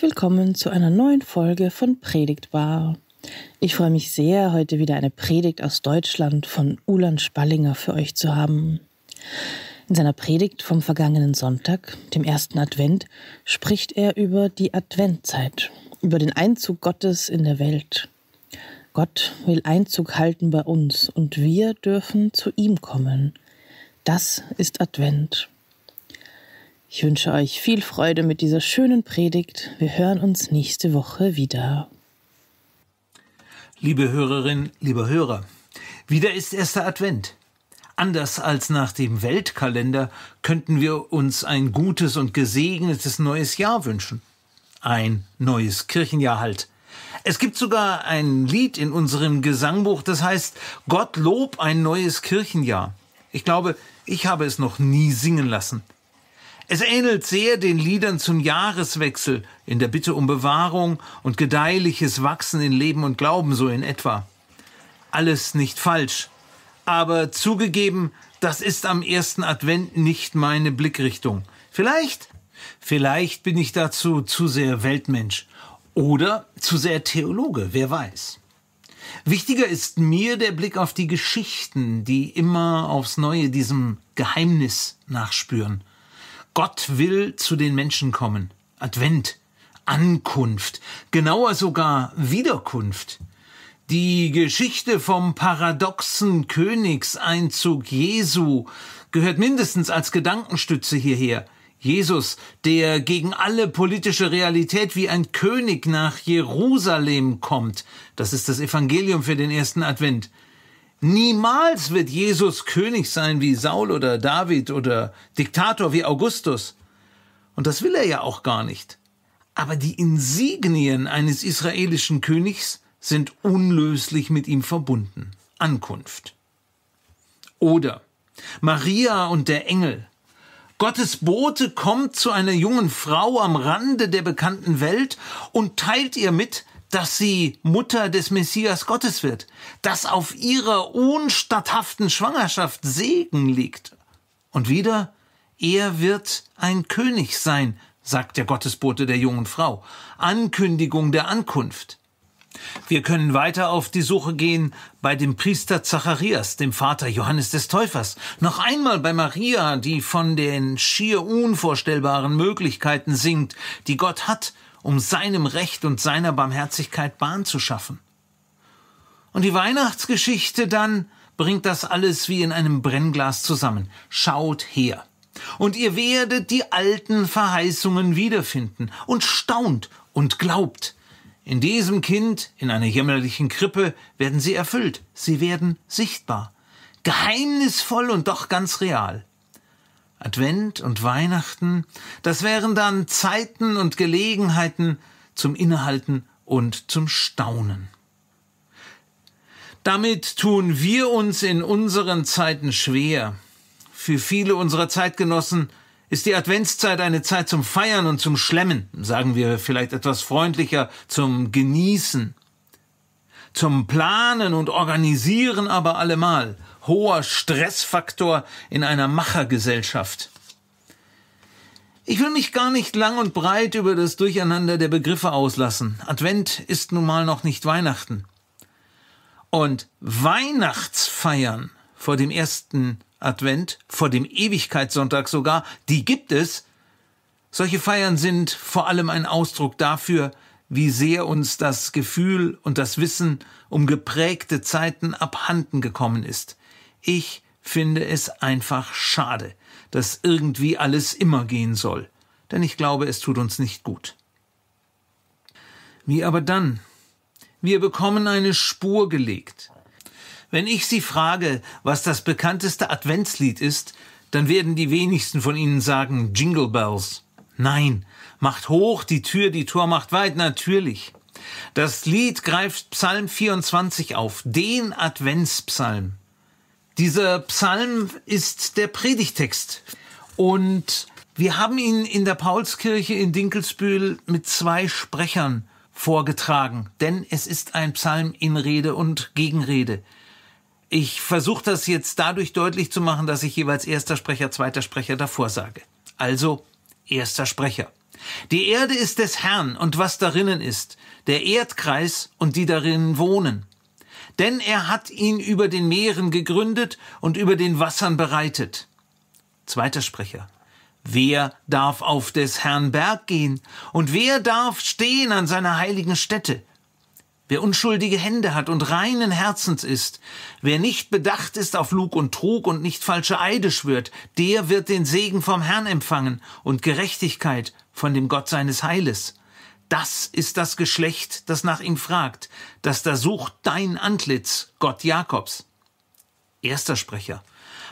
herzlich willkommen zu einer neuen Folge von Predigtbar. Ich freue mich sehr, heute wieder eine Predigt aus Deutschland von Ulan Spallinger für euch zu haben. In seiner Predigt vom vergangenen Sonntag, dem ersten Advent, spricht er über die Adventzeit, über den Einzug Gottes in der Welt. Gott will Einzug halten bei uns und wir dürfen zu ihm kommen. Das ist Advent. Ich wünsche euch viel Freude mit dieser schönen Predigt. Wir hören uns nächste Woche wieder. Liebe Hörerinnen, lieber Hörer, wieder ist erster Advent. Anders als nach dem Weltkalender könnten wir uns ein gutes und gesegnetes neues Jahr wünschen. Ein neues Kirchenjahr halt. Es gibt sogar ein Lied in unserem Gesangbuch, das heißt Gott lob ein neues Kirchenjahr. Ich glaube, ich habe es noch nie singen lassen. Es ähnelt sehr den Liedern zum Jahreswechsel in der Bitte um Bewahrung und gedeihliches Wachsen in Leben und Glauben so in etwa. Alles nicht falsch. Aber zugegeben, das ist am ersten Advent nicht meine Blickrichtung. Vielleicht, vielleicht bin ich dazu zu sehr Weltmensch oder zu sehr Theologe, wer weiß. Wichtiger ist mir der Blick auf die Geschichten, die immer aufs Neue diesem Geheimnis nachspüren. Gott will zu den Menschen kommen. Advent, Ankunft, genauer sogar Wiederkunft. Die Geschichte vom paradoxen Königseinzug Jesu gehört mindestens als Gedankenstütze hierher. Jesus, der gegen alle politische Realität wie ein König nach Jerusalem kommt. Das ist das Evangelium für den ersten Advent. Niemals wird Jesus König sein wie Saul oder David oder Diktator wie Augustus. Und das will er ja auch gar nicht. Aber die Insignien eines israelischen Königs sind unlöslich mit ihm verbunden. Ankunft. Oder Maria und der Engel. Gottes Bote kommt zu einer jungen Frau am Rande der bekannten Welt und teilt ihr mit, dass sie Mutter des Messias Gottes wird, dass auf ihrer unstatthaften Schwangerschaft Segen liegt. Und wieder, er wird ein König sein, sagt der Gottesbote der jungen Frau. Ankündigung der Ankunft. Wir können weiter auf die Suche gehen bei dem Priester Zacharias, dem Vater Johannes des Täufers, noch einmal bei Maria, die von den schier unvorstellbaren Möglichkeiten singt, die Gott hat, um seinem Recht und seiner Barmherzigkeit Bahn zu schaffen. Und die Weihnachtsgeschichte dann bringt das alles wie in einem Brennglas zusammen. Schaut her. Und ihr werdet die alten Verheißungen wiederfinden und staunt und glaubt. In diesem Kind, in einer jämmerlichen Krippe, werden sie erfüllt. Sie werden sichtbar. Geheimnisvoll und doch ganz real. Advent und Weihnachten, das wären dann Zeiten und Gelegenheiten zum Innehalten und zum Staunen. Damit tun wir uns in unseren Zeiten schwer. Für viele unserer Zeitgenossen ist die Adventszeit eine Zeit zum Feiern und zum Schlemmen, sagen wir vielleicht etwas freundlicher, zum Genießen, zum Planen und Organisieren aber allemal, hoher Stressfaktor in einer Machergesellschaft. Ich will mich gar nicht lang und breit über das Durcheinander der Begriffe auslassen. Advent ist nun mal noch nicht Weihnachten. Und Weihnachtsfeiern vor dem ersten Advent, vor dem Ewigkeitssonntag sogar, die gibt es. Solche Feiern sind vor allem ein Ausdruck dafür, wie sehr uns das Gefühl und das Wissen um geprägte Zeiten abhanden gekommen ist. Ich finde es einfach schade, dass irgendwie alles immer gehen soll, denn ich glaube, es tut uns nicht gut. Wie aber dann? Wir bekommen eine Spur gelegt. Wenn ich Sie frage, was das bekannteste Adventslied ist, dann werden die wenigsten von Ihnen sagen Jingle Bells. Nein, macht hoch, die Tür, die Tor macht weit, natürlich. Das Lied greift Psalm 24 auf, den Adventspsalm. Dieser Psalm ist der Predigtext. Und wir haben ihn in der Paulskirche in Dinkelsbühl mit zwei Sprechern vorgetragen, denn es ist ein Psalm in Rede und Gegenrede. Ich versuche das jetzt dadurch deutlich zu machen, dass ich jeweils erster Sprecher, zweiter Sprecher davor sage. Also erster Sprecher. Die Erde ist des Herrn und was darinnen ist, der Erdkreis und die darin wohnen denn er hat ihn über den Meeren gegründet und über den Wassern bereitet. Zweiter Sprecher. Wer darf auf des Herrn Berg gehen? Und wer darf stehen an seiner heiligen Stätte? Wer unschuldige Hände hat und reinen Herzens ist, wer nicht bedacht ist auf Lug und Trug und nicht falsche Eide schwört, der wird den Segen vom Herrn empfangen und Gerechtigkeit von dem Gott seines Heiles. Das ist das Geschlecht, das nach ihm fragt, das da sucht dein Antlitz, Gott Jakobs. Erster Sprecher.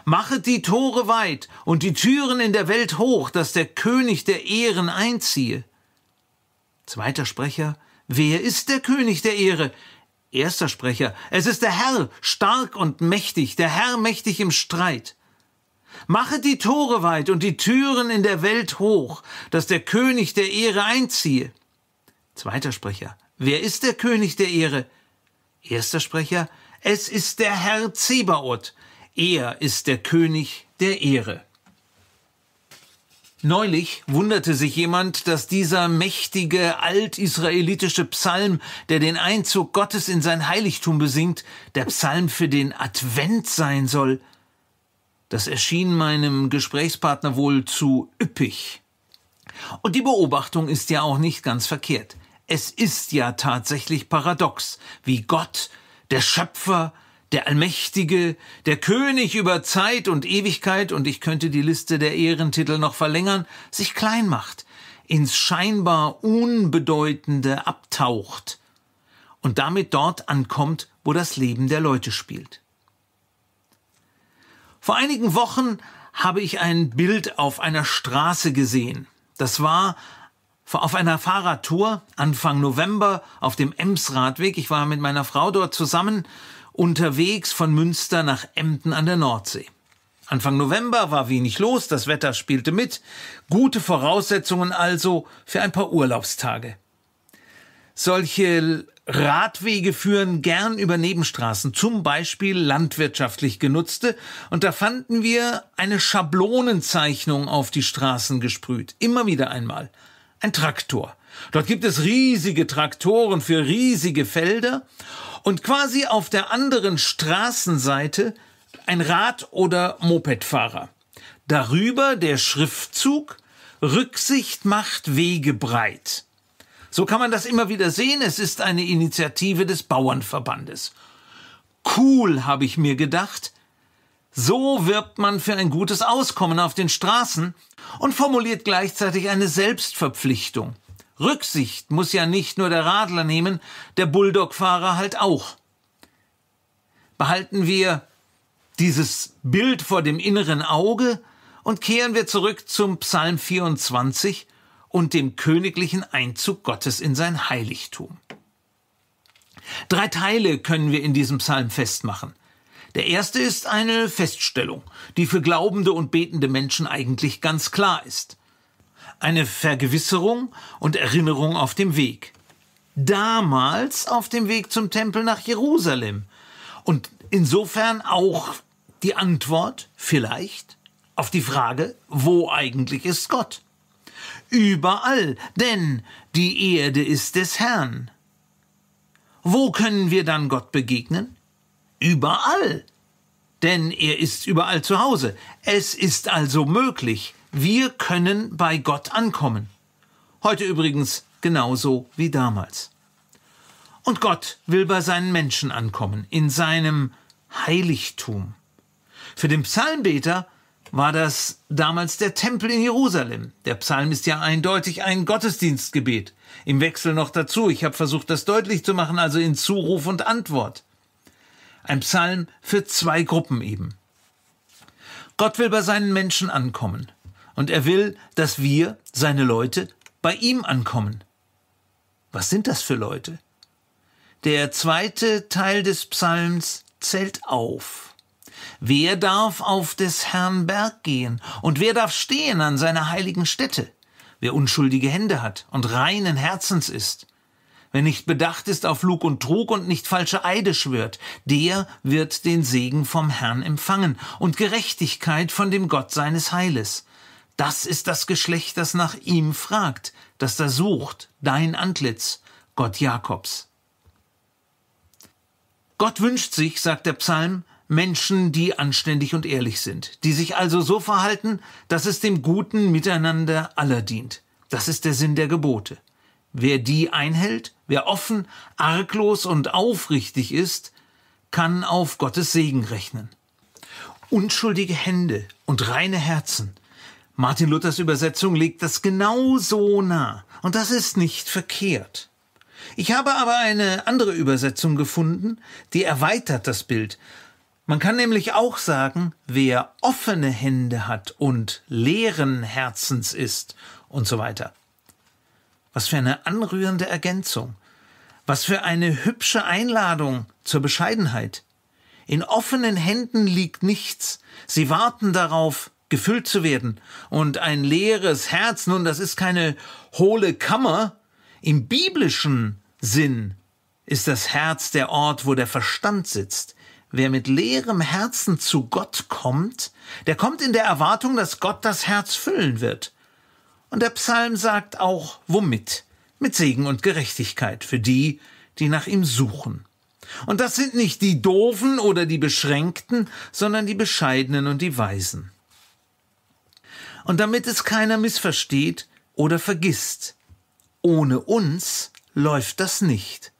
Machet die Tore weit und die Türen in der Welt hoch, dass der König der Ehren einziehe. Zweiter Sprecher. Wer ist der König der Ehre? Erster Sprecher. Es ist der Herr, stark und mächtig, der Herr mächtig im Streit. Machet die Tore weit und die Türen in der Welt hoch, dass der König der Ehre einziehe. Zweiter Sprecher. Wer ist der König der Ehre? Erster Sprecher. Es ist der Herr Zebaoth. Er ist der König der Ehre. Neulich wunderte sich jemand, dass dieser mächtige altisraelitische Psalm, der den Einzug Gottes in sein Heiligtum besingt, der Psalm für den Advent sein soll. Das erschien meinem Gesprächspartner wohl zu üppig. Und die Beobachtung ist ja auch nicht ganz verkehrt es ist ja tatsächlich paradox, wie Gott, der Schöpfer, der Allmächtige, der König über Zeit und Ewigkeit, und ich könnte die Liste der Ehrentitel noch verlängern, sich klein macht, ins scheinbar Unbedeutende abtaucht und damit dort ankommt, wo das Leben der Leute spielt. Vor einigen Wochen habe ich ein Bild auf einer Straße gesehen. Das war auf einer Fahrradtour Anfang November auf dem Ems-Radweg. Ich war mit meiner Frau dort zusammen unterwegs von Münster nach Emden an der Nordsee. Anfang November war wenig los, das Wetter spielte mit, gute Voraussetzungen also für ein paar Urlaubstage. Solche Radwege führen gern über Nebenstraßen, zum Beispiel landwirtschaftlich genutzte, und da fanden wir eine Schablonenzeichnung auf die Straßen gesprüht, immer wieder einmal ein Traktor. Dort gibt es riesige Traktoren für riesige Felder und quasi auf der anderen Straßenseite ein Rad- oder Mopedfahrer. Darüber der Schriftzug Rücksicht macht Wege breit. So kann man das immer wieder sehen. Es ist eine Initiative des Bauernverbandes. Cool, habe ich mir gedacht. So wirbt man für ein gutes Auskommen auf den Straßen und formuliert gleichzeitig eine Selbstverpflichtung. Rücksicht muss ja nicht nur der Radler nehmen, der Bulldogfahrer halt auch. Behalten wir dieses Bild vor dem inneren Auge und kehren wir zurück zum Psalm 24 und dem königlichen Einzug Gottes in sein Heiligtum. Drei Teile können wir in diesem Psalm festmachen. Der erste ist eine Feststellung, die für glaubende und betende Menschen eigentlich ganz klar ist. Eine Vergewisserung und Erinnerung auf dem Weg. Damals auf dem Weg zum Tempel nach Jerusalem. Und insofern auch die Antwort vielleicht auf die Frage, wo eigentlich ist Gott? Überall, denn die Erde ist des Herrn. Wo können wir dann Gott begegnen? überall. Denn er ist überall zu Hause. Es ist also möglich. Wir können bei Gott ankommen. Heute übrigens genauso wie damals. Und Gott will bei seinen Menschen ankommen, in seinem Heiligtum. Für den Psalmbeter war das damals der Tempel in Jerusalem. Der Psalm ist ja eindeutig ein Gottesdienstgebet. Im Wechsel noch dazu, ich habe versucht, das deutlich zu machen, also in Zuruf und Antwort ein Psalm für zwei Gruppen eben. Gott will bei seinen Menschen ankommen und er will, dass wir, seine Leute, bei ihm ankommen. Was sind das für Leute? Der zweite Teil des Psalms zählt auf. Wer darf auf des Herrn Berg gehen und wer darf stehen an seiner heiligen Stätte? Wer unschuldige Hände hat und reinen Herzens ist Wer nicht bedacht ist auf Lug und Trug und nicht falsche Eide schwört, der wird den Segen vom Herrn empfangen und Gerechtigkeit von dem Gott seines Heiles. Das ist das Geschlecht, das nach ihm fragt, das da sucht, dein Antlitz, Gott Jakobs. Gott wünscht sich, sagt der Psalm, Menschen, die anständig und ehrlich sind, die sich also so verhalten, dass es dem guten Miteinander aller dient. Das ist der Sinn der Gebote. Wer die einhält, wer offen, arglos und aufrichtig ist, kann auf Gottes Segen rechnen. Unschuldige Hände und reine Herzen. Martin Luthers Übersetzung legt das genau so nah. Und das ist nicht verkehrt. Ich habe aber eine andere Übersetzung gefunden, die erweitert das Bild. Man kann nämlich auch sagen, wer offene Hände hat und leeren Herzens ist und so weiter. Was für eine anrührende Ergänzung. Was für eine hübsche Einladung zur Bescheidenheit. In offenen Händen liegt nichts. Sie warten darauf, gefüllt zu werden. Und ein leeres Herz, nun, das ist keine hohle Kammer. Im biblischen Sinn ist das Herz der Ort, wo der Verstand sitzt. Wer mit leerem Herzen zu Gott kommt, der kommt in der Erwartung, dass Gott das Herz füllen wird. Und der Psalm sagt auch, womit? Mit Segen und Gerechtigkeit für die, die nach ihm suchen. Und das sind nicht die Doofen oder die Beschränkten, sondern die Bescheidenen und die Weisen. Und damit es keiner missversteht oder vergisst, ohne uns läuft das nicht.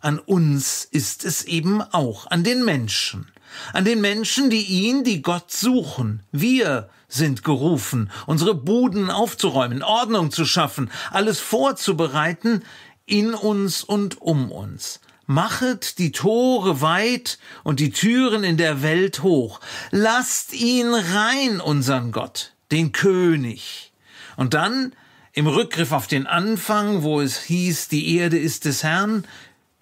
An uns ist es eben auch, an den Menschen, an den Menschen, die ihn, die Gott suchen. Wir sind gerufen, unsere Buden aufzuräumen, Ordnung zu schaffen, alles vorzubereiten in uns und um uns. Machet die Tore weit und die Türen in der Welt hoch. Lasst ihn rein, unseren Gott, den König. Und dann im Rückgriff auf den Anfang, wo es hieß, die Erde ist des Herrn,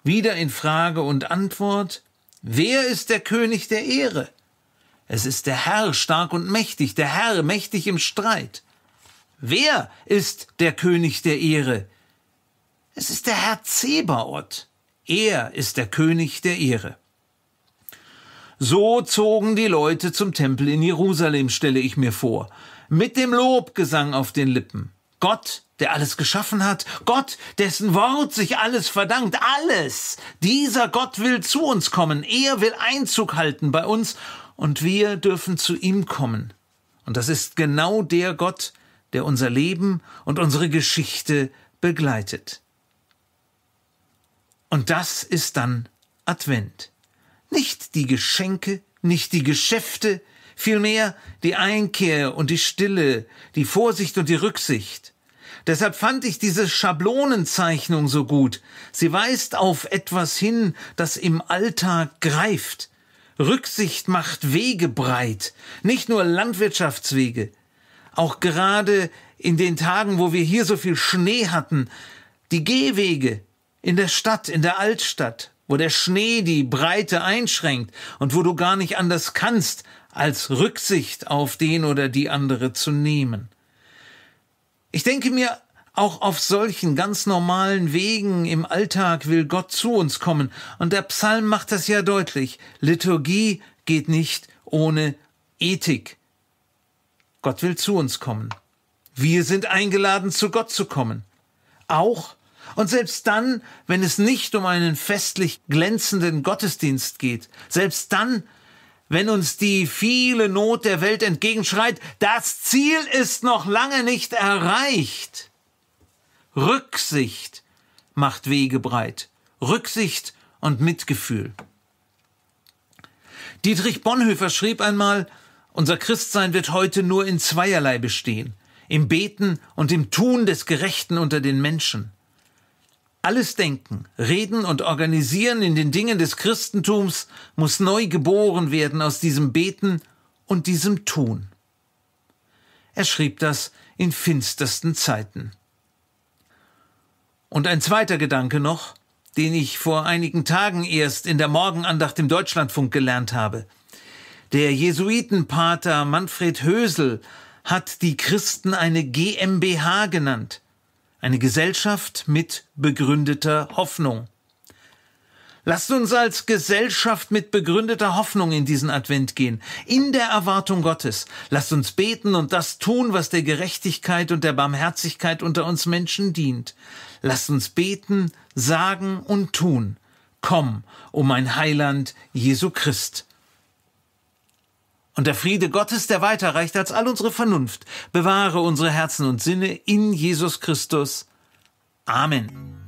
wieder in Frage und Antwort, wer ist der König der Ehre? Es ist der Herr stark und mächtig, der Herr mächtig im Streit. Wer ist der König der Ehre? Es ist der Herr Zebaot. Er ist der König der Ehre. So zogen die Leute zum Tempel in Jerusalem, stelle ich mir vor, mit dem Lobgesang auf den Lippen. Gott, der alles geschaffen hat, Gott, dessen Wort sich alles verdankt, alles. Dieser Gott will zu uns kommen, er will Einzug halten bei uns und wir dürfen zu ihm kommen. Und das ist genau der Gott, der unser Leben und unsere Geschichte begleitet. Und das ist dann Advent. Nicht die Geschenke, nicht die Geschäfte, vielmehr die Einkehr und die Stille, die Vorsicht und die Rücksicht. Deshalb fand ich diese Schablonenzeichnung so gut. Sie weist auf etwas hin, das im Alltag greift, Rücksicht macht Wege breit, nicht nur Landwirtschaftswege. Auch gerade in den Tagen, wo wir hier so viel Schnee hatten, die Gehwege in der Stadt, in der Altstadt, wo der Schnee die Breite einschränkt und wo du gar nicht anders kannst, als Rücksicht auf den oder die andere zu nehmen. Ich denke mir, auch auf solchen ganz normalen Wegen im Alltag will Gott zu uns kommen. Und der Psalm macht das ja deutlich. Liturgie geht nicht ohne Ethik. Gott will zu uns kommen. Wir sind eingeladen, zu Gott zu kommen. Auch und selbst dann, wenn es nicht um einen festlich glänzenden Gottesdienst geht, selbst dann, wenn uns die viele Not der Welt entgegenschreit, das Ziel ist noch lange nicht erreicht. Rücksicht macht Wege breit. Rücksicht und Mitgefühl. Dietrich Bonhoeffer schrieb einmal, unser Christsein wird heute nur in zweierlei bestehen, im Beten und im Tun des Gerechten unter den Menschen. Alles Denken, Reden und Organisieren in den Dingen des Christentums muss neu geboren werden aus diesem Beten und diesem Tun. Er schrieb das in finstersten Zeiten. Und ein zweiter Gedanke noch, den ich vor einigen Tagen erst in der Morgenandacht im Deutschlandfunk gelernt habe. Der Jesuitenpater Manfred Hösel hat die Christen eine GmbH genannt, eine Gesellschaft mit begründeter Hoffnung. Lasst uns als Gesellschaft mit begründeter Hoffnung in diesen Advent gehen, in der Erwartung Gottes. Lasst uns beten und das tun, was der Gerechtigkeit und der Barmherzigkeit unter uns Menschen dient. Lasst uns beten, sagen und tun. Komm, o oh mein Heiland, Jesu Christ. Und der Friede Gottes, der weiter reicht als all unsere Vernunft, bewahre unsere Herzen und Sinne in Jesus Christus. Amen.